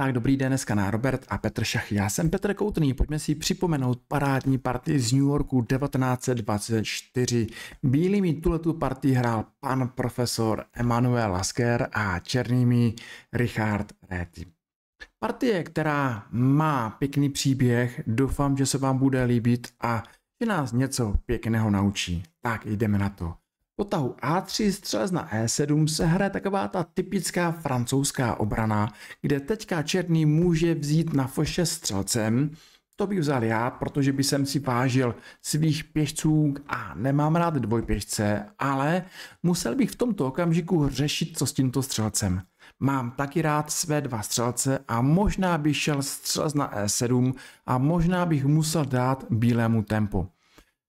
Tak dobrý den, dneska na Robert a Petr Šach. Já jsem Petr Koutný, pojďme si připomenout parádní partii z New Yorku 1924. Bílými tuhletu partii hrál pan profesor Emanuel Lasker a černými Richard Réty. Partie, která má pěkný příběh, doufám, že se vám bude líbit a že nás něco pěkného naučí. Tak jdeme na to. Po tahu A3 střelec na E7 se hraje taková ta typická francouzská obrana, kde teďka černý může vzít na F6 střelcem, to bych vzal já, protože by jsem si vážil svých pěšců a nemám rád dvojpěšce, ale musel bych v tomto okamžiku řešit, co s tímto střelcem. Mám taky rád své dva střelce a možná bych šel střelec na E7 a možná bych musel dát bílému tempo.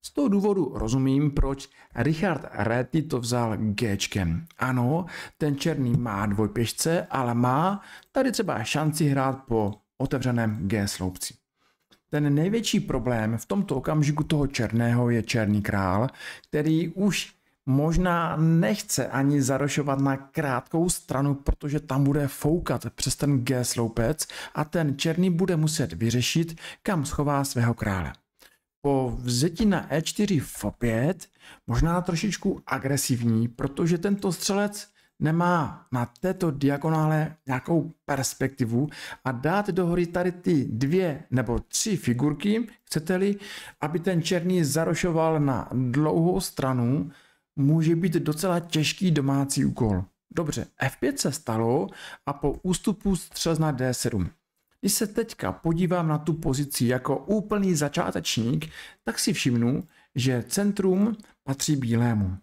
Z toho důvodu rozumím, proč Richard Retty to vzal Gčkem. Ano, ten černý má dvojpěšce, ale má tady třeba šanci hrát po otevřeném G sloupci. Ten největší problém v tomto okamžiku toho černého je černý král, který už možná nechce ani zarošovat na krátkou stranu, protože tam bude foukat přes ten G sloupec a ten černý bude muset vyřešit, kam schová svého krále po vzetí na E4 F5 možná trošičku agresivní, protože tento střelec nemá na této diagonále nějakou perspektivu a dát do hry tady ty dvě nebo tři figurky, chcete-li, aby ten černý zarošoval na dlouhou stranu, může být docela těžký domácí úkol. Dobře, F5 se stalo a po ústupu střelz na D7. Když se teďka podívám na tu pozici jako úplný začátečník, tak si všimnu, že centrum patří bílému.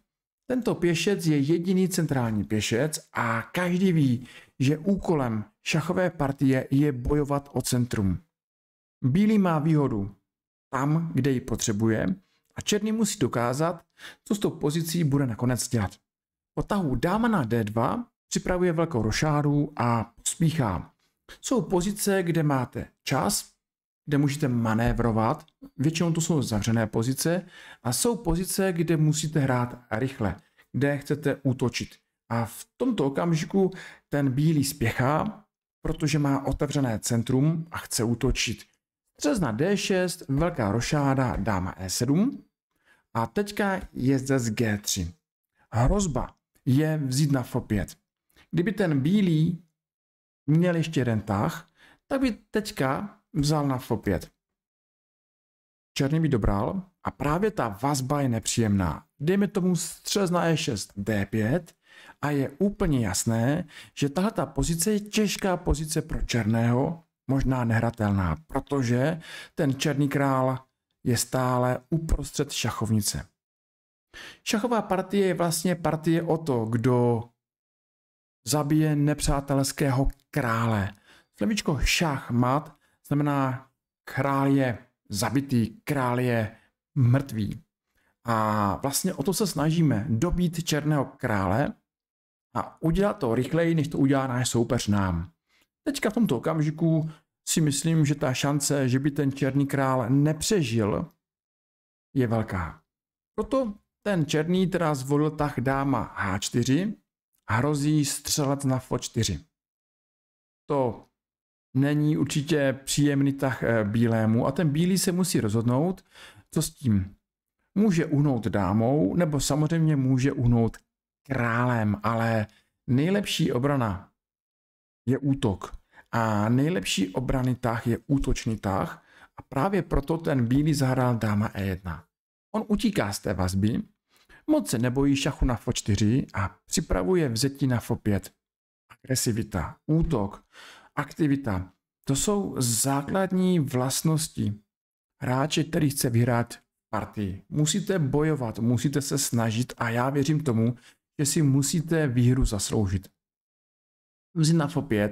Tento pěšec je jediný centrální pěšec a každý ví, že úkolem šachové partie je bojovat o centrum. Bílý má výhodu tam, kde ji potřebuje a černý musí dokázat, co s tou pozicí bude nakonec dělat. Po tahu dáma na D2 připravuje velkou rošádu a spíchá. Jsou pozice, kde máte čas, kde můžete manévrovat, většinou to jsou zavřené pozice, a jsou pozice, kde musíte hrát rychle, kde chcete útočit. A v tomto okamžiku ten bílý spěchá, protože má otevřené centrum a chce útočit. na D6, velká rošáda, dáma E7 a teďka je zde z G3. Hrozba je vzít na F5. Kdyby ten bílý měl ještě jeden tah, tak by teďka vzal na F5. Černý by dobral a právě ta vazba je nepříjemná. Dejme tomu střez na E6, D5 a je úplně jasné, že tahle ta pozice je těžká pozice pro černého, možná nehratelná, protože ten černý král je stále uprostřed šachovnice. Šachová partie je vlastně partie o to, kdo zabije nepřátelského krále. šach šachmat znamená král je zabitý, král je mrtvý. A vlastně o to se snažíme, dobít černého krále a udělat to rychleji, než to udělá náš soupeř nám. Teďka v tomto okamžiku si myslím, že ta šance, že by ten černý král nepřežil, je velká. Proto ten černý teda zvolil tah dáma H4, hrozí střelec na FO4. To není určitě příjemný tah eh, bílému a ten bílý se musí rozhodnout, co s tím. Může uhnout dámou, nebo samozřejmě může uhnout králem, ale nejlepší obrana je útok. A nejlepší obrany tah je útočný tah a právě proto ten bílý zahrál dáma E1. On utíká z té vazby, Moc se nebojí šachu na F4 a připravuje vzetí na F5. Agresivita, útok, aktivita, to jsou základní vlastnosti hráče, který chce vyhrát partii. Musíte bojovat, musíte se snažit a já věřím tomu, že si musíte výhru zasloužit. Vzít na F5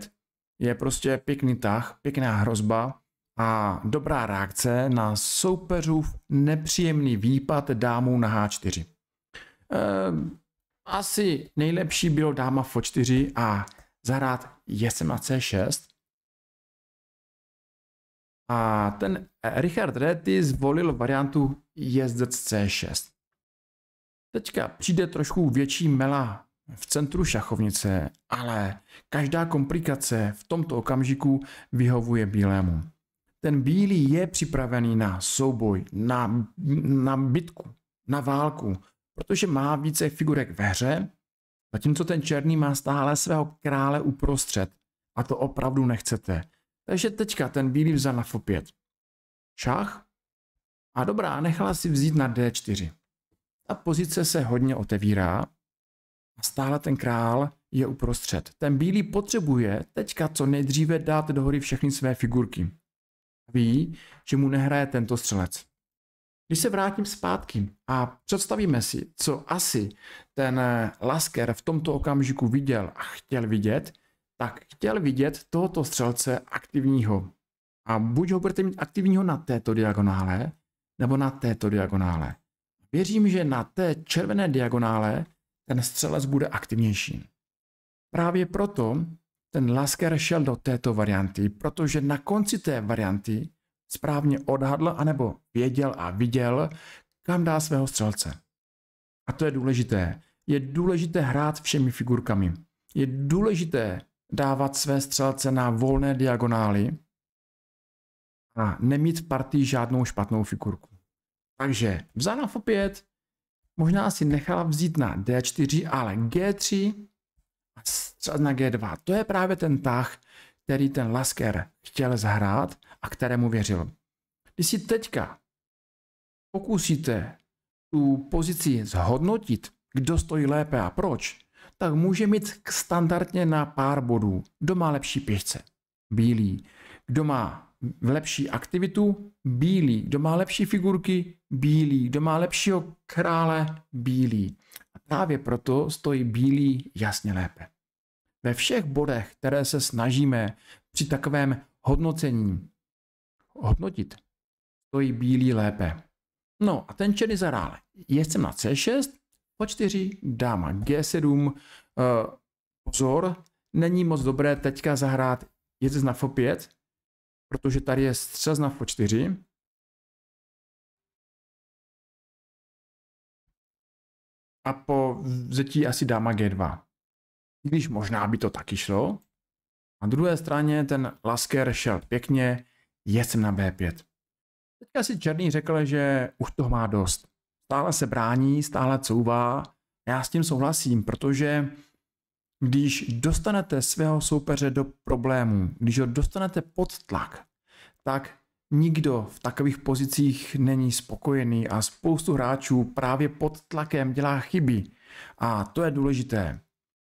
je prostě pěkný tah, pěkná hrozba a dobrá reakce na soupeřův nepříjemný výpad dámů na H4. Um, asi nejlepší bylo dáma F4 a zahrát jesem na C6. A ten eh, Richard Reti zvolil variantu jezdec C6. Teďka přijde trošku větší mela v centru šachovnice, ale každá komplikace v tomto okamžiku vyhovuje bílému. Ten bílý je připravený na souboj, na, na bitku, na válku, protože má více figurek ve hře, zatímco ten černý má stále svého krále uprostřed. A to opravdu nechcete. Takže teďka ten bílý vzal na f5. Šach. A dobrá, nechala si vzít na d4. Ta pozice se hodně otevírá a stále ten král je uprostřed. Ten bílý potřebuje teďka co nejdříve dát do všechny své figurky. Ví, že mu nehraje tento střelec. Když se vrátím zpátky a představíme si, co asi ten eh, Lasker v tomto okamžiku viděl a chtěl vidět, tak chtěl vidět tohoto střelce aktivního. A buď ho budete mít aktivního na této diagonále, nebo na této diagonále. Věřím, že na té červené diagonále ten střelec bude aktivnější. Právě proto ten Lasker šel do této varianty, protože na konci té varianty správně odhadl anebo věděl a viděl, kam dá svého střelce. A to je důležité. Je důležité hrát všemi figurkami. Je důležité dávat své střelce na volné diagonály a nemít v partii žádnou špatnou figurku. Takže vzala F5, možná si nechala vzít na D4, ale G3 a na G2. To je právě ten tah, který ten Lasker chtěl zahrát a kterému věřil. Když si teďka pokusíte tu pozici zhodnotit, kdo stojí lépe a proč, tak může mít standardně na pár bodů. Kdo má lepší pěšce? Bílý. Kdo má lepší aktivitu? Bílý. Kdo má lepší figurky? Bílý. Kdo má lepšího krále? Bílý. A právě proto stojí bílý jasně lépe ve všech bodech, které se snažíme při takovém hodnocení hodnotit, to je bílý lépe. No a ten černý zarál. Jezdcem na C6, po 4 dáma G7. E, eh, pozor, není moc dobré teďka zahrát jezdec na F5, protože tady je střez na F4. A po vzetí asi dáma G2 když možná by to taky šlo. Na druhé straně ten Lasker šel pěkně, jsem na B5. Teďka si Černý řekl, že už toho má dost. Stále se brání, stále couvá. Já s tím souhlasím, protože když dostanete svého soupeře do problémů, když ho dostanete pod tlak, tak nikdo v takových pozicích není spokojený a spoustu hráčů právě pod tlakem dělá chyby. A to je důležité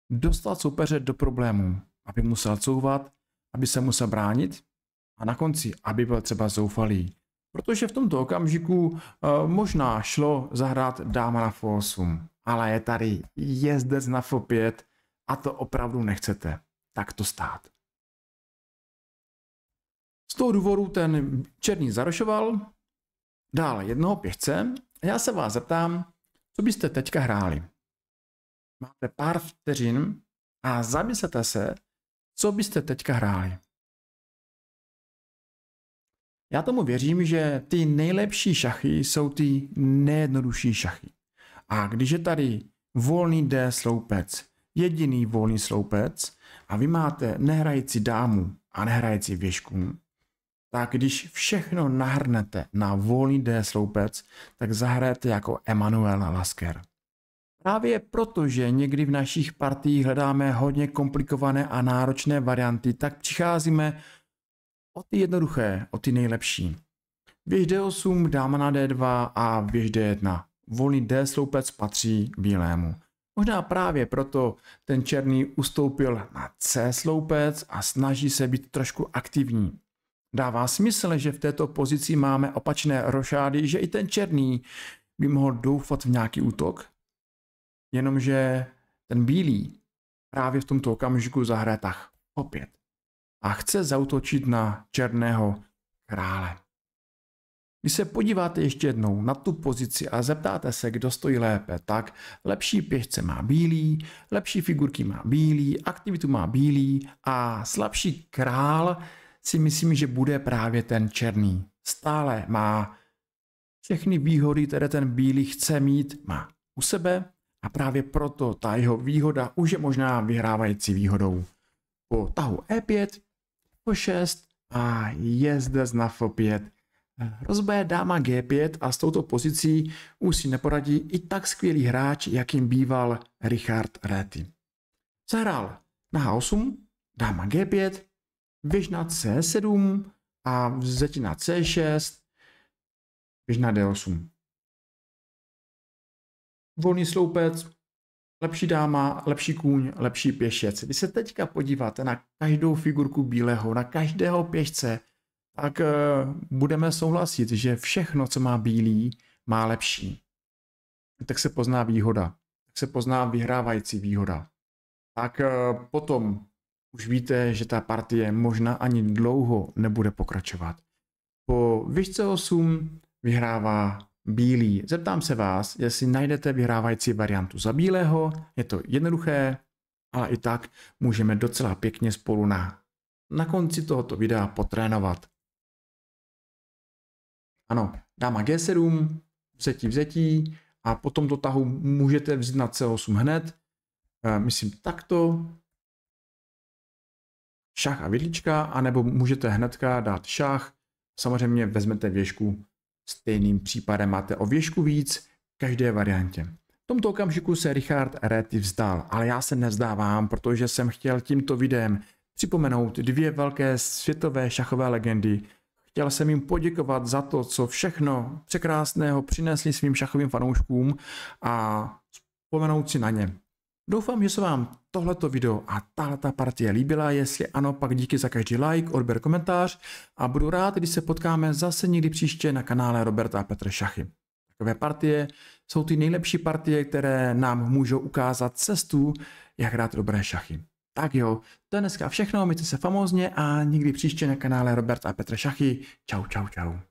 dostal soupeře do problémů, aby musel couvat, aby se musel bránit a na konci, aby byl třeba zoufalý. Protože v tomto okamžiku eh, možná šlo zahrát dáma na f8, ale je tady jezdec na f5 a to opravdu nechcete. Tak to stát. Z toho důvodu ten černý zarošoval, dál jednoho pěšce a já se vás zeptám, co byste teďka hráli. Máte pár vteřin a zamyslete se, co byste teďka hráli. Já tomu věřím, že ty nejlepší šachy jsou ty nejjednodušší šachy. A když je tady volný D sloupec, jediný volný sloupec a vy máte nehrající dámu a nehrající věžku, tak když všechno nahrnete na volný D sloupec, tak zahrajete jako Emanuel Lasker. Právě protože někdy v našich partiích hledáme hodně komplikované a náročné varianty, tak přicházíme o ty jednoduché, o ty nejlepší. Věž D8, dáma na D2 a věž D1. Volný D sloupec patří bílému. Možná právě proto ten černý ustoupil na C sloupec a snaží se být trošku aktivní. Dává smysl, že v této pozici máme opačné rošády, že i ten černý by mohl doufat v nějaký útok, jenomže ten bílý právě v tomto okamžiku zahraje tah opět a chce zautočit na černého krále. Když se podíváte ještě jednou na tu pozici a zeptáte se, kdo stojí lépe, tak lepší pěšce má bílý, lepší figurky má bílý, aktivitu má bílý a slabší král si myslím, že bude právě ten černý. Stále má všechny výhody, které ten bílý chce mít, má u sebe a právě proto ta jeho výhoda už je možná vyhrávající výhodou. Po tahu E5, F6 a je zde na F5. Rozbije dáma G5 a s touto pozicí už si neporadí i tak skvělý hráč, jakým býval Richard Réty. Zahrál na H8, dáma G5, běž na C7 a vzeti na C6, běž na D8 volný sloupec, lepší dáma, lepší kůň, lepší pěšec. Když se teďka podíváte na každou figurku bílého, na každého pěšce, tak eh, budeme souhlasit, že všechno, co má bílý, má lepší. Tak se pozná výhoda. Tak se pozná vyhrávající výhoda. Tak eh, potom už víte, že ta partie možná ani dlouho nebude pokračovat. Po výšce 8 vyhrává bílý. Zeptám se vás, jestli najdete vyhrávající variantu za bílého, je to jednoduché, ale i tak můžeme docela pěkně spolu na, na konci tohoto videa potrénovat. Ano, dáma G7, vzetí vzetí a potom do tahu můžete vzít na C8 hned, eh, myslím takto, šach a vidlička, anebo můžete hnedka dát šach, samozřejmě vezmete věžku Stejným případem máte o věšku víc v každé variantě. V tomto okamžiku se Richard Rety vzdal, ale já se nezdávám, protože jsem chtěl tímto videem připomenout dvě velké světové šachové legendy. Chtěl jsem jim poděkovat za to, co všechno překrásného přinesli svým šachovým fanouškům a vzpomenout si na ně. Doufám, že se vám tohleto video a tahle partie líbila. Jestli ano, pak díky za každý like, odběr, komentář a budu rád, když se potkáme zase někdy příště na kanále Roberta a Petr Šachy. Takové partie jsou ty nejlepší partie, které nám můžou ukázat cestu, jak hrát dobré šachy. Tak jo, to je dneska všechno, mějte se famózně a někdy příště na kanále Roberta a Petra Šachy. Čau, čau, čau.